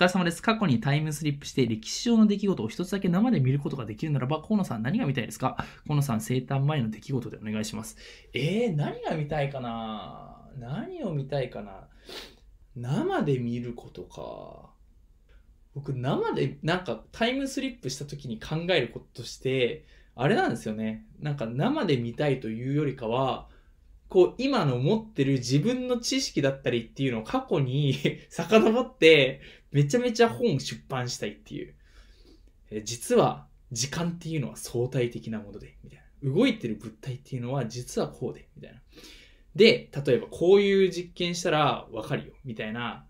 お疲れ様です。過去にタイムスリップして歴史上の出来事を一つだけ生で見ることができるならば、河野さん何が見たいですか河野さん生誕前の出来事でお願いします。えー、何が見たいかな何を見たいかな生で見ることか。僕、生で、なんかタイムスリップした時に考えることとして、あれなんですよね。なんか生で見たいというよりかは、こう、今の持ってる自分の知識だったりっていうのを過去に 遡って、めちゃめちゃ本出版したいっていう。え実は、時間っていうのは相対的なもので、みたいな。動いてる物体っていうのは実はこうで、みたいな。で、例えばこういう実験したらわかるよ、みたいな。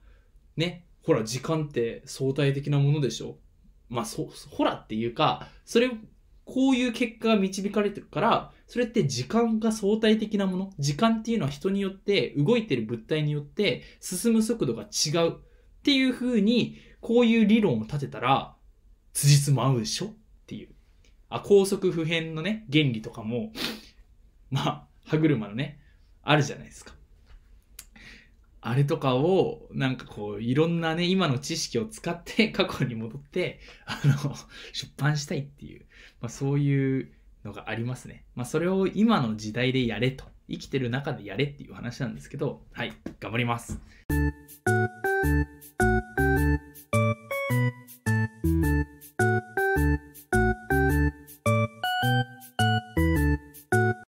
ね。ほら、時間って相対的なものでしょまあ、そ、ほらっていうか、それこういう結果が導かれてるから、それって時間が相対的なもの。時間っていうのは人によって、動いてる物体によって進む速度が違う。っていう風に、こういう理論を立てたら、辻褄合うでしょっていう。あ、高速普遍のね、原理とかも、まあ、歯車のね、あるじゃないですか。あれとかを、なんかこう、いろんなね、今の知識を使って 過去に戻って、あの、出版したいっていう、まあそういうのがありますね。まあそれを今の時代でやれと。生きてる中でやれっていう話なんですけど、はい、頑張ります。